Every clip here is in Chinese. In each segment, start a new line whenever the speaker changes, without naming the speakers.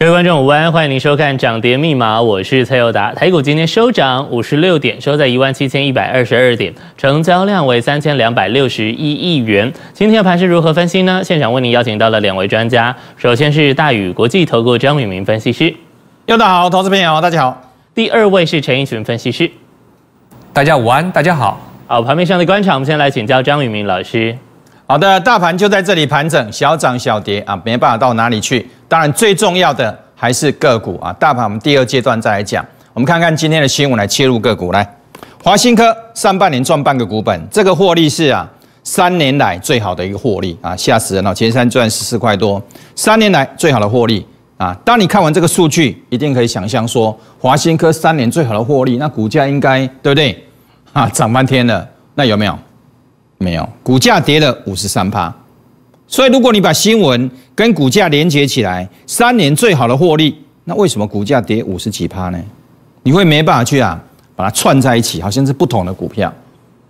各位观众午安，欢迎您收看《涨跌密码》，我是蔡佑达。台股今天收涨五十六点，收在一万七千一百二十二点，成交量为三千两百六十一亿元。今天的盘是如何分析呢？现场为您邀请到了两位专家，首先是大宇国际投顾张宇明分析师，佑达好，投资朋友大家好。第二位是陈奕群分析师，大家午安，大家好。好，盘面上的观察，我们先来请教张宇明老师。好的，大盘就在这里盘整，小涨小跌啊，没办法到哪里去。当然，最重要的还是个股啊。大盘我们第二阶段再来讲。我们看看今天的新闻来切入个股。来，华新科上半年赚半个股本，这个获利是啊，三年来最好的一个获利啊，吓死人了！前三赚十四块多，三年来最好的获利啊。当你看完这个数据，一定可以想象说，华新科三年最好的获利，那股价应该对不对？啊，涨翻天了，那有没有？没有，股价跌了五十三趴，所以如果你把新闻跟股价连接起来，三年最好的获利，那为什么股价跌五十几趴呢？你会没办法去啊，把它串在一起，好像是不同的股票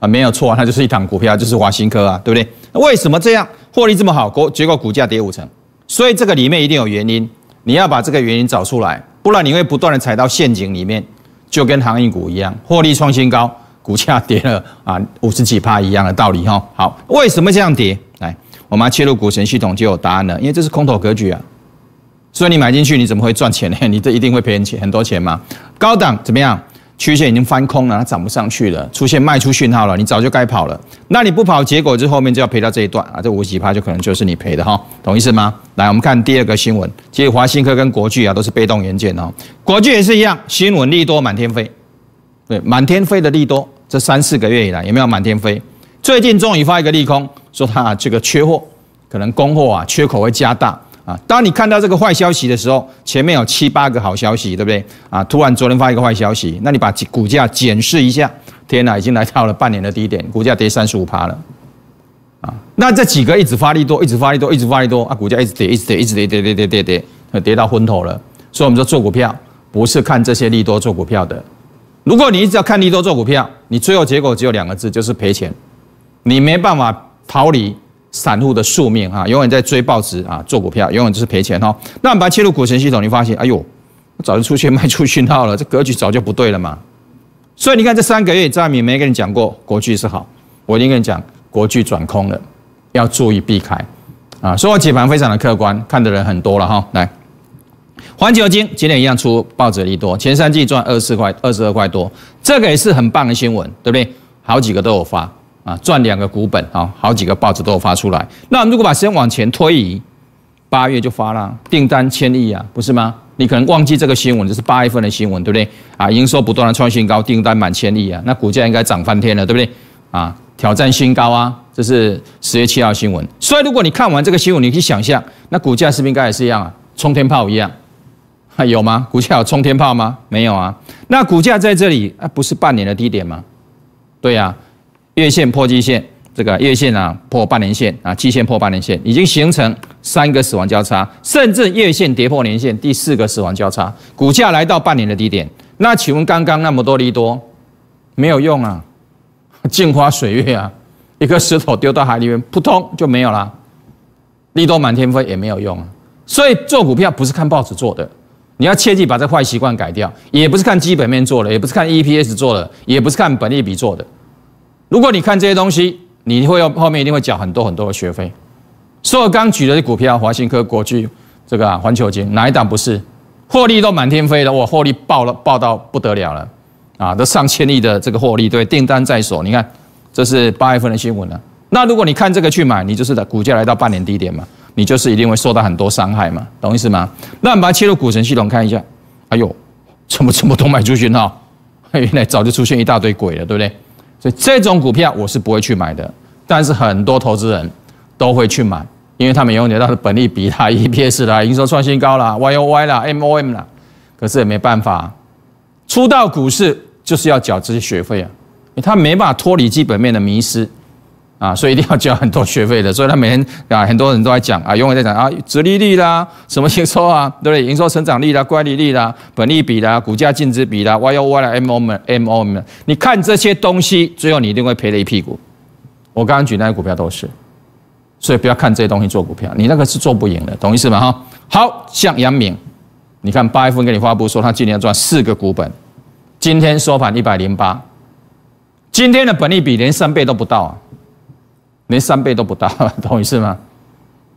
啊，没有错，那就是一档股票，就是华兴科啊，对不对？为什么这样获利这么好，果结果股价跌五成，所以这个里面一定有原因，你要把这个原因找出来，不然你会不断的踩到陷阱里面，就跟行运股一样，获利创新高。股价跌了啊，五十几趴一样的道理哈。好，为什么这样跌？来，我们切入股神系统就有答案了。因为这是空头格局啊，所以你买进去你怎么会赚钱呢？你这一定会赔钱，很多钱吗？高档怎么样？曲线已经翻空了，它涨不上去了，出现卖出讯号了，你早就该跑了。那你不跑，结果就后面就要赔到这一段啊，这五十几趴就可能就是你赔的哈，懂意思吗？来，我们看第二个新闻，其实华兴科跟国巨啊都是被动元件哦，国巨也是一样，新闻利多满天飞。对，满天飞的利多，这三四个月以来有没有满天飞？最近终于发一个利空，说它这个缺货，可能供货啊缺口会加大啊。当你看到这个坏消息的时候，前面有七八个好消息，对不对？啊，突然昨天发一个坏消息，那你把股价检视一下，天哪，已经来到了半年的低点，股价跌三十五趴了啊！那这几个一直发利多，一直发利多，一直发利多啊，股价一直跌，一直跌，一直跌，跌跌跌跌跌，跌到昏头了。所以，我们说做股票不是看这些利多做股票的。如果你一直要看利多做股票，你最后结果只有两个字，就是赔钱。你没办法逃离散户的宿命啊，永远在追报纸啊，做股票永远就是赔钱哦。那我们它切入股权系统，你发现，哎呦，早就出现卖出讯号了，这格局早就不对了嘛。所以你看这三个月，张敏没跟你讲过国巨是好，我已经跟你讲，国巨转空了，要注意避开啊。所以我解盘非常的客观，看的人很多了哈，来。环球金今天一样出报纸一多，前三季赚二十四块二十二块多，这个也是很棒的新闻，对不对？好几个都有发啊，赚两个股本啊，好几个报纸都有发出来。那如果把时间往前推移，八月就发了，订单千亿啊，不是吗？你可能忘记这个新闻，这是八月份的新闻，对不对？啊，营收不断的创新高，订单满千亿啊，那股价应该涨翻天了，对不对？啊，挑战新高啊，这是十月七号新闻。所以如果你看完这个新闻，你可以想象，那股价是不是应该也是一样啊，冲天炮一样？有吗？股价有冲天炮吗？没有啊。那股价在这里啊，不是半年的低点吗？对呀，月线破季线，这个月线啊破半年线啊，季线破半年线，已经形成三个死亡交叉，甚至月线跌破年线，第四个死亡交叉，股价来到半年的低点。那请问刚刚那么多利多，没有用啊？镜花水月啊，一个石头丢到海里面，扑通就没有了。利多满天飞也没有用啊。所以做股票不是看报纸做的。你要切记把这坏习惯改掉，也不是看基本面做的，也不是看 EPS 做的，也不是看本利比做的。如果你看这些东西，你会后面一定会缴很多很多的学费。所以我刚举的股票，华兴科、国巨、这个环球金，哪一档不是？获利都满天飞了，我获利爆了，爆到不得了了啊！都上千亿的这个获利，对，订单在手。你看，这是八月份的新闻了。那如果你看这个去买，你就是的股价来到半年低点嘛。你就是一定会受到很多伤害嘛，懂意思吗？那我们切入股神系统看一下，哎呦，怎么这么多买出去呢？原来早就出现一大堆鬼了，对不对？所以这种股票我是不会去买的，但是很多投资人都会去买，因为他们有得到的本利比他 EPS 啦、营收创新高啦、YOY 啦、MOM 啦，可是也没办法，出到股市就是要缴这些学费啊，他没办法脱离基本面的迷失。啊，所以一定要交很多学费的。所以他每天啊，很多人都在讲啊，永远在讲啊，殖利率啦，什么营收啊，对不对？营收成长率啦，乖离率啦，本利比啦，股价净值比啦，Y O Y 啦，M O M M O M 你看这些东西，最后你一定会赔了一屁股。我刚刚举那些股票都是，所以不要看这些东西做股票，你那个是做不赢的，懂意思吗？哈，好像杨明，你看八月份跟你发布说他今年要赚四个股本，今天收盘一百零八，今天的本利比连三倍都不到啊。连三倍都不到，懂意思吗？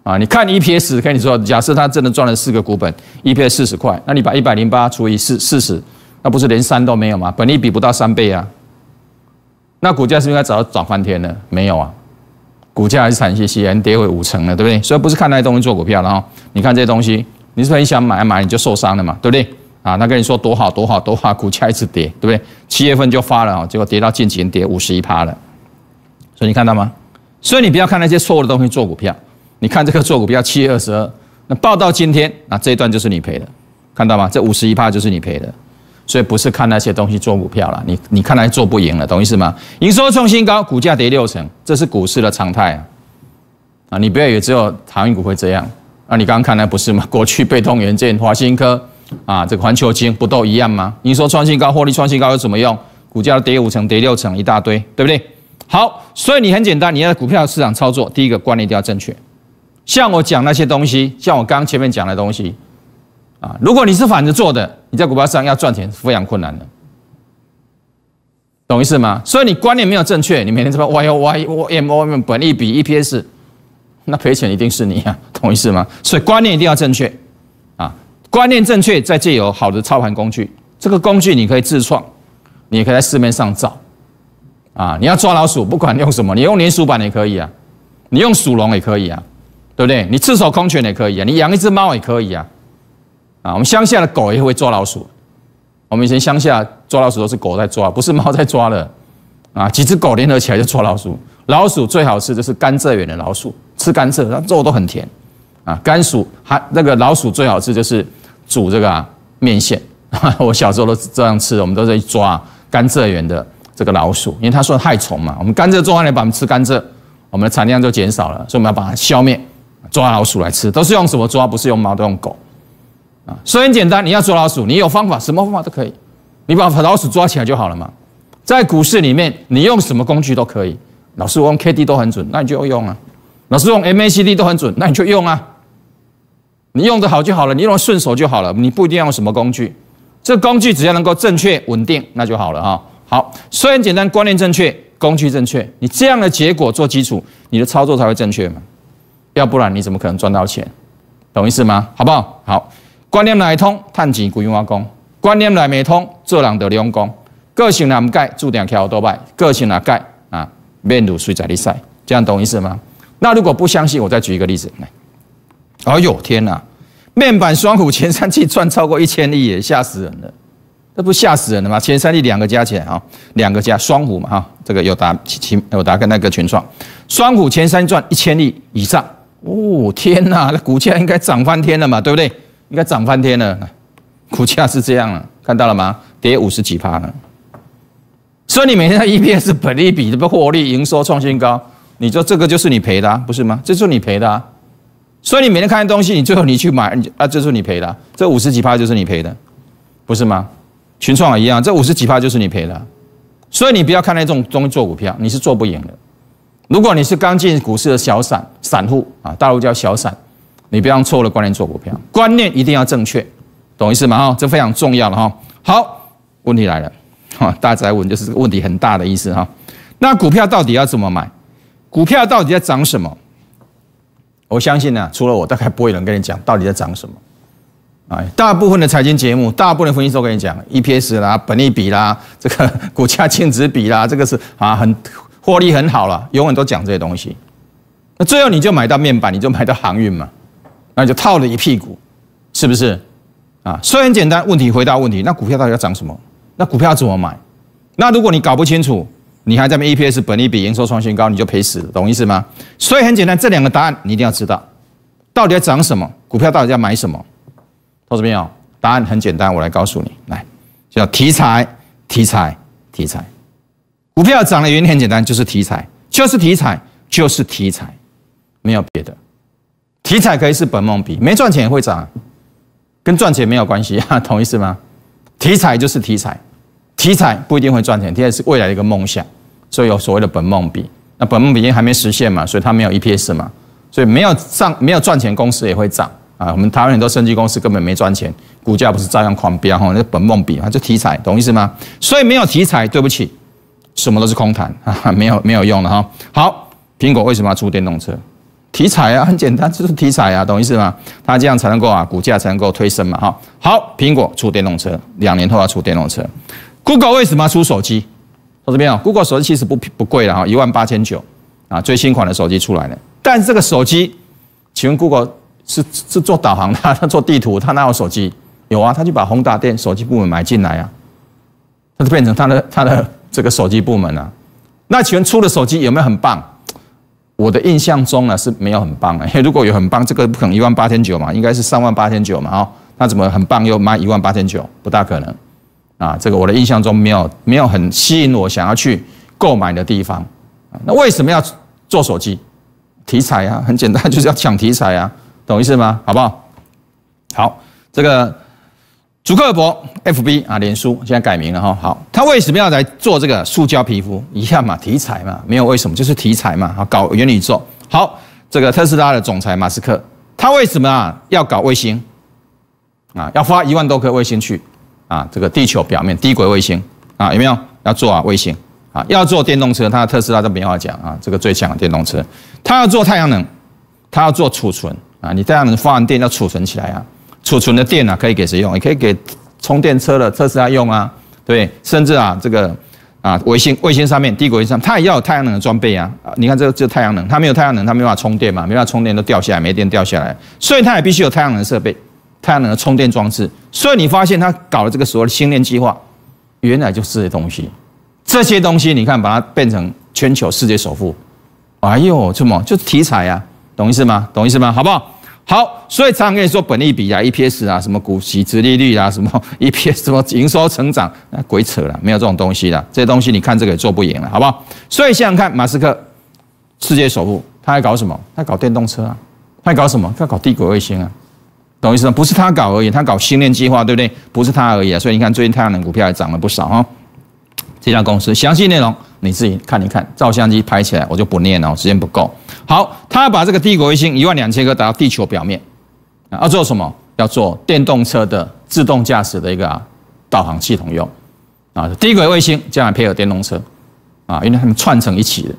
啊，你看你 EPS，跟你说，假设他真的赚了四个股本，EPS 四十块，那你把一百零八除以四四十，那不是连三都没有吗？本利比不到三倍啊。那股价是不是该早涨翻天了？没有啊，股价还是惨兮兮，跌回五成了，对不对？所以不是看那些东西做股票了哈。你看这些东西，你是很想买买，你就受伤了嘛，对不对？啊，他跟你说多好多好多好，股价一直跌，对不对？七月份就发了啊，结果跌到近前跌五十一趴了，所以你看到吗？所以你不要看那些错误的东西做股票，你看这个做股票七月二十二，那报到今天，那这一段就是你赔的，看到吗？这五十一帕就是你赔的，所以不是看那些东西做股票了，你你看来做不赢了，懂意思吗？营收创新高，股价跌六成，这是股市的常态啊！你不要以为只有航运股会这样，啊！你刚刚看来不是吗？过 去被动元件、华新科啊，这个环球金不都一样吗？营收创新高，获利创新高有什么用？股价跌五成、跌六成一大堆，对不对？好，所以你很简单，你在股票市场操作，第一个观念一定要正确。像我讲那些东西，像我刚刚前面讲的东西，啊，如果你是反着做的，你在股票市场要赚钱是非常困难的，懂意思吗？所以你观念没有正确，你每天这么 Y O Y O M O M 本利比 E P S，那赔钱一定是你啊，懂意思吗？所以观念一定要正确啊，观念正确，再借由好的操盘工具，这个工具你可以自创，你也可以在市面上找。啊，你要抓老鼠，不管用什么，你用粘鼠板也可以啊，你用鼠笼也可以啊，对不对？你赤手空拳也可以啊，你养一只猫也可以啊，啊，我们乡下的狗也会抓老鼠，我们以前乡下抓老鼠都是狗在抓，不是猫在抓的，啊，几只狗联合起来就抓老鼠。老鼠最好吃就是甘蔗园的老鼠，吃甘蔗，它肉都很甜，啊，甘薯还那个老鼠最好吃就是煮这个面线，我小时候都这样吃，我们都在抓甘蔗园的。这个老鼠，因为它算害虫嘛。我们甘蔗种完来，把我们吃甘蔗，我们的产量就减少了，所以我们要把它消灭，抓老鼠来吃。都是用什么抓？不是用猫，都用狗啊。所以很简单，你要抓老鼠，你有方法，什么方法都可以，你把老鼠抓起来就好了嘛。在股市里面，你用什么工具都可以。老师用 K D 都很准，那你就用啊。老师用 M A C D 都很准，那你就用啊。你用的好就好了，你用顺手就好了，你不一定要用什么工具，这工具只要能够正确稳定，那就好了哈。好，虽然简单，观念正确，工具正确，你这样的结果做基础，你的操作才会正确嘛，要不然你怎么可能赚到钱？懂意思吗？好不好？好，观念来通，探井归挖工；观念来没通，做人得练功。个性难改，注定靠多败；个性难改，啊，面如水在里晒。这样懂意思吗？那如果不相信，我再举一个例子来。哎呦，天哪！面板双虎前三季赚超过一千亿，吓死人了。这不吓死人了吗？前三例两个加起来啊，两个加双虎嘛哈，这个有打群，有打跟那个群创，双虎前三赚一千亿以上，哦天哪，那股价应该涨翻天了嘛，对不对？应该涨翻天了，股价是这样了，看到了吗？跌五十几趴了。所以你每天在 EPS、本利比、不获利、营收创新高，你说这个就是你赔的，不是吗？这就是你赔的。啊，所以你每天看的东西，你最后你去买，啊，这就是你赔的，这五十几趴就是你赔的，不是吗？群创也一样，这五十几趴就是你赔了，所以你不要看那种东西做股票，你是做不赢的。如果你是刚进股市的小散散户啊，大陆叫小散，你不要错了观念做股票，观念一定要正确，懂意思吗？哈，这非常重要了哈。好，问题来了，哈，大灾问就是问题很大的意思哈。那股票到底要怎么买？股票到底在涨什么？我相信呢，除了我，大概不会人跟你讲到底在涨什么。大部分的财经节目，大部分分析师都跟你讲 EPS 啦、本利比啦、这个股价净值比啦，这个是啊很获利很好了，永远都讲这些东西。那最后你就买到面板，你就买到航运嘛，那你就套了一屁股，是不是？啊，所以很简单，问题回答问题。那股票到底要涨什么？那股票怎么买？那如果你搞不清楚，你还在那 EPS、本利比、营收创新高，你就赔死了，懂意思吗？所以很简单，这两个答案你一定要知道，到底要涨什么？股票到底要买什么？说朋友，答案很简单，我来告诉你。来，叫题材，题材，题材。股票涨的原因很简单，就是题材，就是题材，就是题材，没有别的。题材可以是本梦比，没赚钱也会涨，跟赚钱没有关系啊，同意是吗？题材就是题材，题材不一定会赚钱，题材是未来一个梦想，所以有所谓的本梦比。那本梦比因为还没实现嘛，所以它没有 EPS 嘛，所以没有上没有赚钱公司也会涨。啊，我们台湾很多升级公司根本没赚钱，股价不是照样狂飙哈？那本梦比啊，就题材懂意思吗？所以没有题材，对不起，什么都是空谈啊，没有没有用的哈。好，苹果为什么要出电动车？题材啊，很简单，就是题材啊，懂意思吗？它这样才能够啊，股价才能够推升嘛哈。好，苹果出电动车，两年后要出电动车。Google 为什么要出手机？到这边啊，Google 手机其实不不贵了哈，一万八千九啊，最新款的手机出来了。但是这个手机，请问 Google？是是做导航的，他做地图，他拿我手机有啊，他就把宏达电手机部门买进来啊，他就变成他的他的这个手机部门了。那问出的手机有没有很棒？我的印象中呢是没有很棒的。如果有很棒，这个不可能一万八千九嘛，应该是三万八千九嘛哈。那怎么很棒又卖一万八千九？不大可能啊。这个我的印象中没有没有很吸引我想要去购买的地方。那为什么要做手机题材啊？很简单，就是要抢题材啊。懂意思吗？好不好？好，这个祖克伯 F B 啊，脸书现在改名了哈。好，他为什么要来做这个塑胶皮肤？一样嘛，题材嘛，没有为什么，就是题材嘛。好，搞元宇宙。好，这个特斯拉的总裁马斯克，他为什么啊要搞卫星？啊，要发一万多颗卫星去啊，这个地球表面低轨卫星啊，有没有？要做啊卫星啊，要做电动车，他的特斯拉都没话讲啊，这个最强的电动车，他要做太阳能，他要做储存。啊，你太阳能发完电要储存起来啊，储存的电啊可以给谁用？也可以给充电车的特斯拉用啊，对，甚至啊这个啊卫星卫星上面，地轨卫星上，它也要有太阳能的装备啊。啊，你看这个这太阳能，它没有太阳能，它没办法充电嘛，没办法充电都掉下来，没电掉下来，所以它也必须有太阳能设备，太阳能的充电装置。所以你发现它搞了这个所谓的星链计划，原来就是这些东西，这些东西你看把它变成全球世界首富，哎呦，这么就题材啊？懂意思吗？懂意思吗？好不好？好，所以常常跟你说，本利比啊，E P S 啊，什么股息殖利率啊，什么 E P S 什么营收成长，那鬼扯了，没有这种东西的。这些东西你看这个也做不赢了，好不好？所以想想看，马斯克，世界首富，他还搞什么？他搞电动车啊？他搞什么？他搞地果卫星啊？懂意思吗？不是他搞而已，他搞星链计划，对不对？不是他而已啊。所以你看，最近太阳能股票也涨了不少哈。这家公司详细内容你自己看一看，照相机拍起来，我就不念了，时间不够。好。他把这个低轨卫星一万两千颗打到地球表面，啊，要做什么？要做电动车的自动驾驶的一个导航系统用，啊，低轨卫星将来配合电动车，啊，因为他们串成一起的，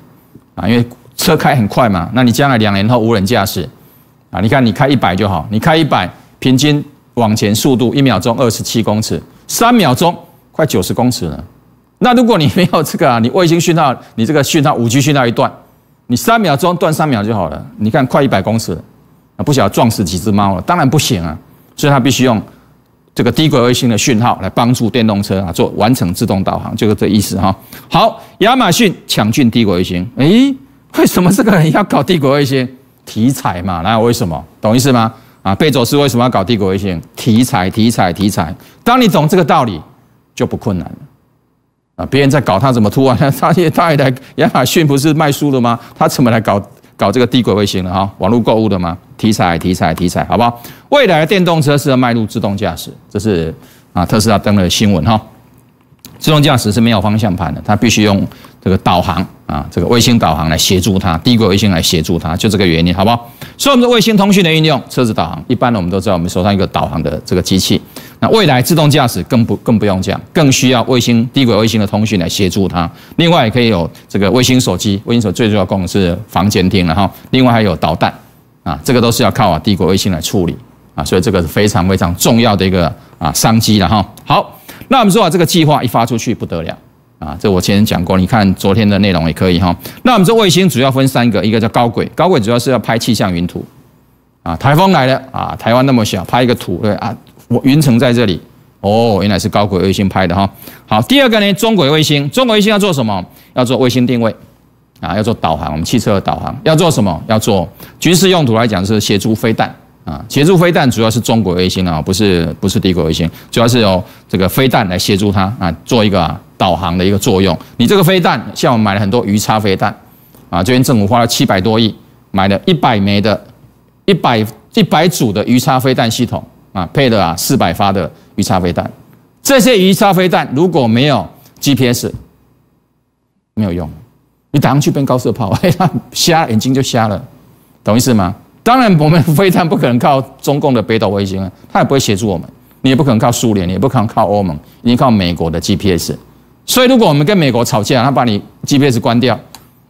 啊，因为车开很快嘛，那你将来两年后无人驾驶，啊，你看你开一百就好，你开一百平均往前速度一秒钟二十七公尺，三秒钟快九十公尺了，那如果你没有这个啊，你卫星讯号，你这个讯号五 G 讯号一段。你三秒钟断三秒就好了，你看快一百公尺，啊，不晓得撞死几只猫了，当然不行啊，所以它必须用这个低轨卫星的讯号来帮助电动车啊做完成自动导航，就是这意思哈。好，亚马逊抢进低轨卫星，诶，为什么这个人要搞低轨卫星？题材嘛，那为什么？懂意思吗？啊，贝佐斯为什么要搞低轨卫星？题材，题材，题材。当你懂这个道理，就不困难了。啊，别人在搞他怎么突啊？他也他也来亚马逊不是卖书的吗？他怎么来搞搞这个低轨卫星的哈？网络购物的吗？题材题材题材，好不好？未来的电动车是要迈入自动驾驶，这是啊特斯拉登的新闻哈。自动驾驶是没有方向盘的，它必须用这个导航啊，这个卫星导航来协助它，低轨卫星来协助它，就这个原因，好不好？所以我们的卫星通讯的应用，车子导航，一般的我们都知道，我们手上一个导航的这个机器。那未来自动驾驶更不更不用讲，更需要卫星低轨卫星的通讯来协助它。另外，也可以有这个卫星手机，卫星手最主要功能是防监听了哈。另外还有导弹啊，这个都是要靠啊低轨卫星来处理啊，所以这个是非常非常重要的一个啊商机了哈。好，那我们说啊，这个计划一发出去不得了啊，这我前面讲过，你看昨天的内容也可以哈。那我们说卫星主要分三个，一个叫高轨，高轨主要是要拍气象云图啊，台风来了啊，台湾那么小，拍一个图对啊。我云层在这里，哦，原来是高轨卫星拍的哈。好，第二个呢，中轨卫星，中轨卫星要做什么？要做卫星定位啊，要做导航，我们汽车的导航要做什么？要做军事用途来讲是协助飞弹啊，协助飞弹主要是中轨卫星啊，不是不是低轨卫星，主要是由这个飞弹来协助它啊，做一个导航的一个作用。你这个飞弹，像我买了很多鱼叉飞弹啊，这边政府花了七百多亿买了一百枚的，一百一百组的鱼叉飞弹系统。啊，配的啊，四百发的鱼叉飞弹，这些鱼叉飞弹如果没有 GPS，没有用，你打上去变高射炮，他 瞎眼睛就瞎了，懂意思吗？当然，我们飞弹不可能靠中共的北斗卫星啊，他也不会协助我们，你也不可能靠苏联，也不可能靠欧盟，你靠美国的 GPS，所以如果我们跟美国吵架，他把你 GPS 关掉，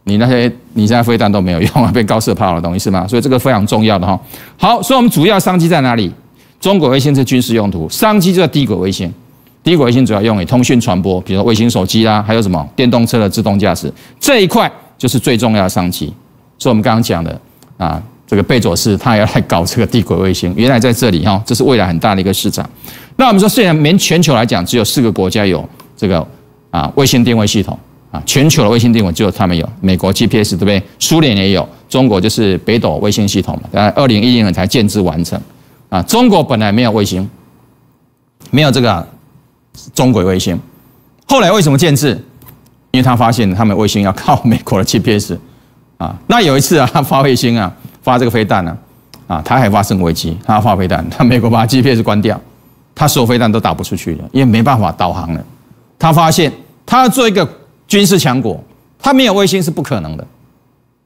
你那些你现在飞弹都没有用啊，变高射炮了，懂意思吗？所以这个非常重要的哈。好，所以我们主要商机在哪里？中国卫星是军事用途，商机就在低轨卫星。低轨卫星主要用于通讯传播，比如卫星手机啦，还有什么电动车的自动驾驶这一块就是最重要的商机。所以，我们刚刚讲的啊，这个贝佐斯他要来搞这个低轨卫星，原来在这里哈，这是未来很大的一个市场。那我们说，虽然全全球来讲，只有四个国家有这个啊卫星定位系统啊，全球的卫星定位只有他们有，美国 GPS 对不对？苏联也有，中国就是北斗卫星系统嘛，但二零一零年才建制完成。啊，中国本来没有卫星，没有这个中轨卫星，后来为什么建制？因为他发现他们卫星要靠美国的 GPS 啊。那有一次啊，他发卫星啊，发这个飞弹呢，啊，他还发生危机，他发飞弹，他美国把 GPS 关掉，他所有飞弹都打不出去了，因为没办法导航了。他发现他要做一个军事强国，他没有卫星是不可能的。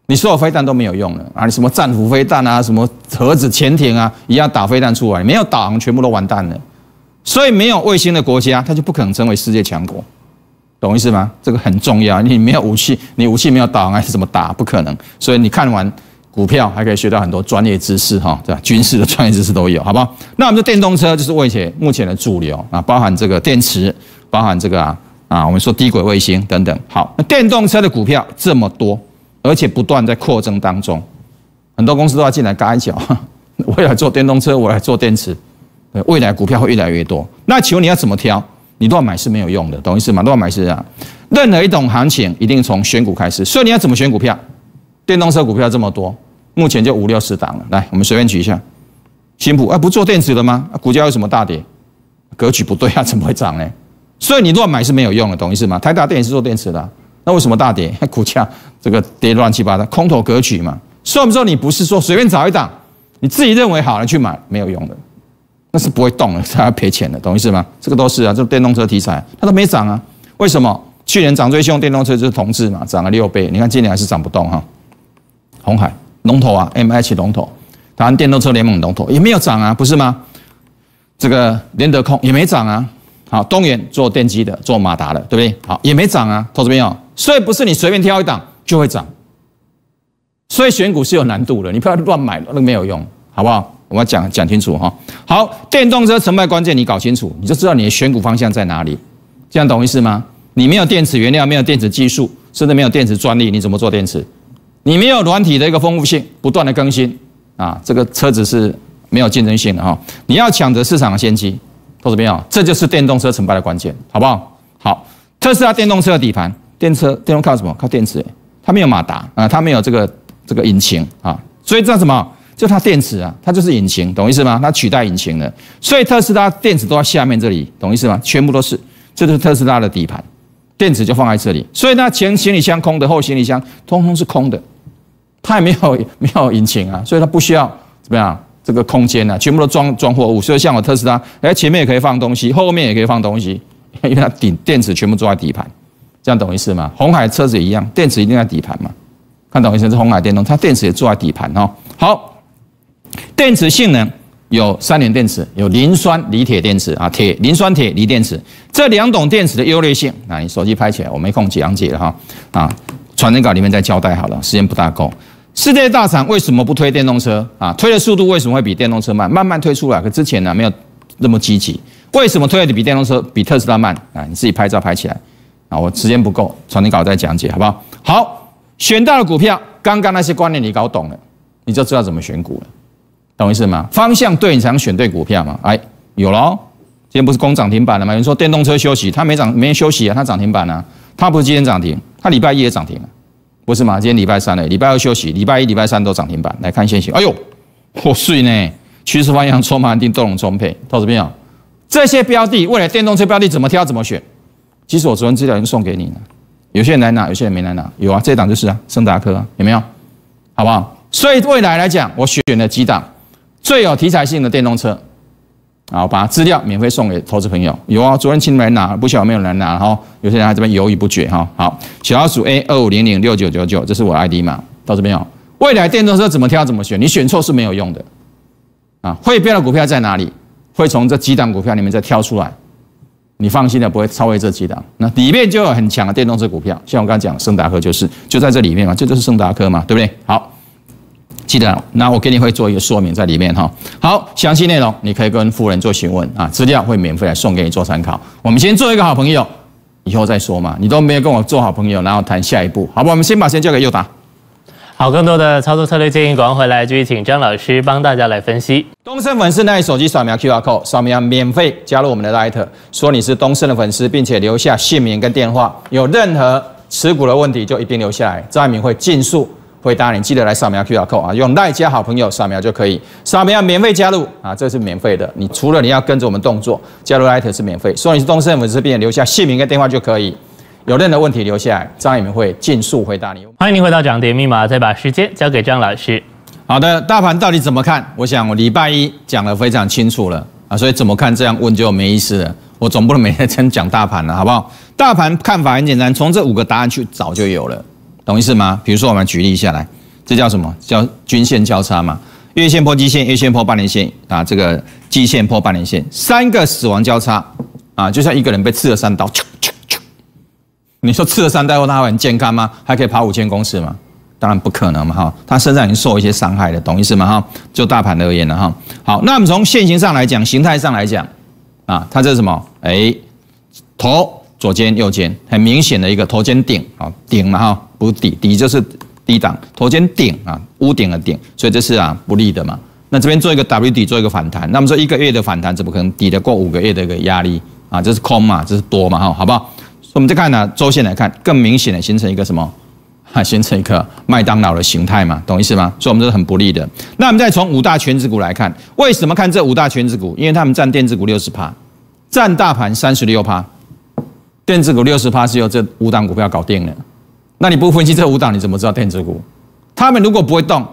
你所有飞弹都没有用了啊！你什么战斧飞弹啊，什么核子潜艇啊，一样打飞弹出来，没有导航，全部都完蛋了。所以没有卫星的国家，它就不可能成为世界强国，懂意思吗？这个很重要。你没有武器，你武器没有导航，还是怎么打？不可能。所以你看完股票，还可以学到很多专业知识，哈，对吧？军事的专业知识都有，好不好？那我们的电动车就是目前目前的主流啊，包含这个电池，包含这个啊啊，我们说低轨卫星等等。好，那电动车的股票这么多。而且不断在扩增当中，很多公司都要进来插一脚。我来做电动车，我来做电池，未来股票会越来越多。那请问你要怎么挑？你乱买是没有用的，懂意思吗？乱买是样，任何一种行情一定从选股开始。所以你要怎么选股票？电动车股票这么多，目前就五六十档了。来，我们随便举一下，新埔啊，不做电池的吗？股价为什么大跌？格局不对啊，怎么会涨呢？所以你乱买是没有用的，懂意思吗？台达电也是做电池的。那为什么大跌？股价这个跌乱七八糟，空头格局嘛。算不说，你不是说随便找一档，你自己认为好了去买，没有用的，那是不会动的，它要赔钱的，懂意思吗？这个都是啊，就电动车题材，它都没涨啊。为什么去年涨最凶？电动车就是同志嘛，涨了六倍。你看今年还是涨不动哈。红海龙头啊，M H 龙头，当然电动车联盟龙头也没有涨啊，不是吗？这个联得控也没涨啊。好，东源做电机的，做马达的，对不对？好，也没涨啊，投资朋友。所以不是你随便挑一档就会涨，所以选股是有难度的，你不要乱买，那个没有用，好不好？我们要讲讲清楚哈。好，电动车成败关键，你搞清楚，你就知道你的选股方向在哪里。这样懂意思吗？你没有电池原料，没有电池技术，甚至没有电池专利，你怎么做电池？你没有软体的一个丰富性，不断的更新啊，这个车子是没有竞争性的哈。你要抢得市场的先机，投资朋啊，这就是电动车成败的关键，好不好？好，特斯拉电动车的底盘。电车电动靠什么？靠电池，它没有马达啊，它没有这个这个引擎啊，所以叫什么？就它电池啊，它就是引擎，懂意思吗？它取代引擎了，所以特斯拉电池都在下面这里，懂意思吗？全部都是，这是特斯拉的底盘，电池就放在这里，所以它前行李箱空的，后行李箱通通是空的，它也没有没有引擎啊，所以它不需要怎么样这个空间啊，全部都装装货物，所以像我特斯拉，哎，前面也可以放东西，后面也可以放东西，因为它底电池全部装在底盘。这样懂意思吗？红海车子也一样，电池一定在底盘嘛。看懂意思，是红海电动，它电池也坐在底盘哦。好，电池性能有三联电池，有磷酸锂铁电池啊，铁磷酸铁锂电池这两种电池的优劣性啊。你手机拍起来，我没空讲解了哈。啊，传真稿里面再交代好了，时间不大够。世界大厂为什么不推电动车啊？推的速度为什么会比电动车慢？慢慢推出来，可之前呢没有那么积极。为什么推的比电动车比特斯拉慢啊？你自己拍照拍起来。啊，我时间不够，传你稿再讲解好不好？好，选到了股票，刚刚那些观念你搞懂了，你就知道怎么选股了，懂我意思吗？方向对，你才能选对股票嘛。哎，有喽，今天不是攻涨停板了吗？人说电动车休息，它没涨，没休息啊，它涨停板呢？它不是今天涨停，它礼拜一也涨停了，不是吗？今天礼拜三了，礼拜二休息，礼拜一、礼拜三都涨停板，来看现行，哎呦，我睡呢，趋势方向充满定动能充沛，投资朋友，这些标的，未来电动车标的怎么挑，怎么选？其实我昨天资料已经送给你了，有些人来拿，有些人没来拿，有啊，这档就是啊，森达科有没有？好不好？所以未来来讲，我选了几档最有题材性的电动车，好，把资料免费送给投资朋友。有啊，昨天请你们来拿，不得没有来拿哈，有些人还这边犹豫不决哈。好，小老鼠 A 二五零零六九九九，这是我 ID 码，到这边哦，未来电动车怎么挑怎么选？你选错是没有用的啊。会变的股票在哪里？会从这几档股票里面再挑出来。你放心的，不会超越这几档。那里面就有很强的电动车股票，像我刚才讲，圣达科就是，就在这里面嘛，这就是圣达科嘛，对不对？好，记得，那我给你会做一个说明在里面哈。好，详细内容你可以跟夫人做询问啊，资料会免费来送给你做参考。我们先做一个好朋友，以后再说嘛。你都没有跟我做好朋友，然后谈下一步，好不好？我们先把间交给佑达。好，更多的操作策略建议，广回来继续请张老师帮大家来分析。东盛粉丝来手机扫描 QR code，扫描免费加入我们的 lite，说你是东盛的粉丝，并且留下姓名跟电话，有任何持股的问题就一并留下来，张爱明会尽数回答你。记得来扫描 QR code 啊，用 l i t 加好朋友扫描就可以，扫描免费加入啊，这是免费的。你除了你要跟着我们动作，加入 lite 是免费，说你是东盛粉丝，且留下姓名跟电话就可以。有任何问题留下来，张宇明会尽速回答你。欢迎您回到涨跌密码，再把时间交给张老师。好的，大盘到底怎么看？我想我礼拜一讲的非常清楚了啊，所以怎么看这样问就没意思了。我总不能每天只讲大盘了，好不好？大盘看法很简单，从这五个答案去找就有了，懂意思吗？比如说我们举例下来，这叫什么叫均线交叉嘛？月线破均线，月线破半年线啊，这个均线破半年线，三个死亡交叉啊，就像一个人被刺了三刀。你说吃了三代后他很健康吗？还可以跑五千公尺吗？当然不可能嘛哈！他身上已经受一些伤害了，懂意思吗哈？就大盘而言了，哈。好，那我们从现形上来讲，形态上来讲啊，它这是什么？哎，头左肩右肩，很明显的一个头肩顶啊顶嘛，哈，不是底底就是低档头肩顶啊，屋顶的顶，所以这是啊不利的嘛。那这边做一个 W 底，做一个反弹，那么说一个月的反弹怎么可能抵得过五个月的一个压力啊？这是空嘛，这是多嘛哈，好不好？我们再看呢，周线来看，更明显的形成一个什么？哈，形成一个麦当劳的形态嘛，懂意思吗？所以我们这是很不利的。那我们再从五大全指股来看，为什么看这五大全指股？因为他们占电子股六十趴，占大盘三十六趴，电子股六十趴是由这五档股票搞定了。那你不分析这五档，你怎么知道电子股？他们如果不会动，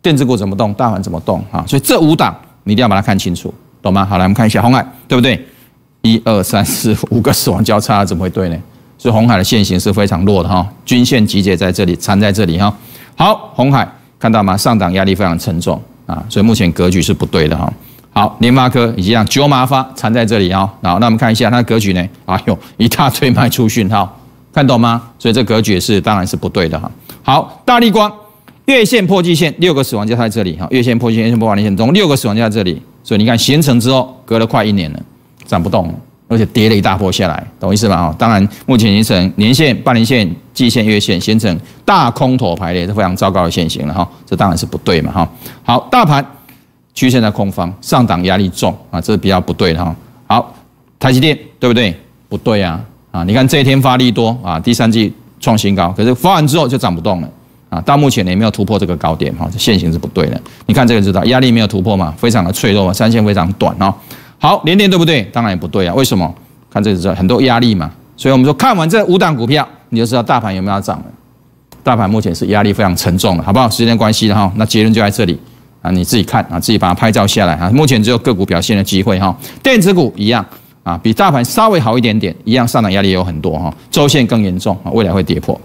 电子股怎么动？大盘怎么动？啊，所以这五档你一定要把它看清楚，懂吗？好，来我们看一下红海，对不对？一二三四五个死亡交叉怎么会对呢？所以红海的线形是非常弱的哈，均线集结在这里，缠在这里哈。好，红海看到吗？上档压力非常沉重啊，所以目前格局是不对的哈。好，联发科以及像九麻发缠在这里啊，好，那我们看一下它的格局呢？哎呦，一大堆卖出讯号，看懂吗？所以这格局是当然是不对的哈。好，大力光月线破季线六个死亡交叉在这里哈，月线破季线，月线破完线，线，共六个死亡交叉这里，所以你看形成之后隔了快一年了。涨不动，而且跌了一大波下来，懂我意思吧？哈，当然目前形成年线、半年线、季线、月线形成大空头排列是非常糟糕的线型了哈，这当然是不对嘛哈。好，大盘趋势在空方，上档压力重啊，这是比较不对的哈。好，台积电对不对？不对呀，啊，你看这一天发力多啊，第三季创新高，可是发完之后就涨不动了啊，到目前也没有突破这个高点哈，这线型是不对的。你看这个知道压力没有突破嘛，非常的脆弱嘛，三线非常短啊。好，连跌对不对？当然也不对啊。为什么？看这只，很多压力嘛。所以，我们说看完这五档股票，你就知道大盘有没有涨了。大盘目前是压力非常沉重的，好不好？时间关系的哈，那结论就在这里啊。你自己看啊，自己把它拍照下来哈。目前只有个股表现的机会哈。电子股一样啊，比大盘稍微好一点点，一样上涨压力也有很多哈。周线更严重啊，未来会跌破。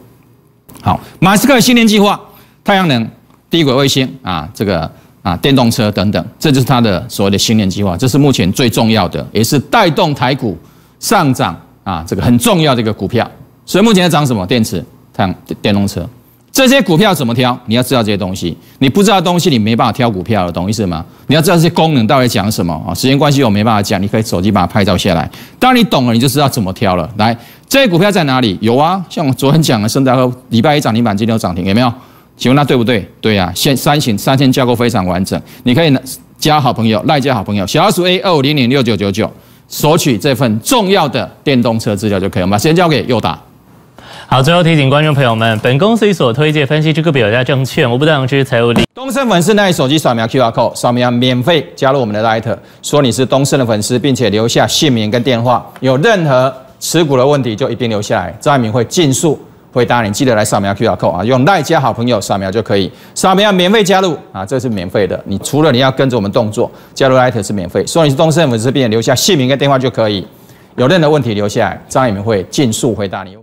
好，马斯克新年计划，太阳能、低轨卫星啊，这个。啊，电动车等等，这就是它的所谓的新年计划，这是目前最重要的，也是带动台股上涨啊，这个很重要的一个股票。所以目前在涨什么？电池、碳、电动车这些股票怎么挑？你要知道这些东西，你不知道东西，你没办法挑股票了，懂意思吗？你要知道这些功能到底讲什么啊？时间关系，我没办法讲，你可以手机把它拍照下来。当你懂了，你就知道怎么挑了。来，这些股票在哪里？有啊，像我昨天讲的，盛大和礼拜一涨停板，今天有涨停，有没有？请问那对不对？对呀，先三型三线架构非常完整，你可以加好朋友赖加好朋友小老 A 二五零零六九九九索取这份重要的电动车资料就可以了。我们间交给右达。好，最后提醒观众朋友们，本公司所推荐分析之个股，不在证券我不当之财务利益。东森粉丝那手机扫描 QR Code，扫描免费加入我们的 Lite，说你是东森的粉丝，并且留下姓名跟电话，有任何持股的问题就一并留下来，张爱民会尽速。回答你，记得来扫描 Q d 扣啊，用赖加好朋友扫描就可以，扫描免费加入啊，这是免费的。你除了你要跟着我们动作加入 letter 是免费，所以你是东森粉丝，别留下姓名跟电话就可以，有任何问题留下来，张宇明会尽速回答你。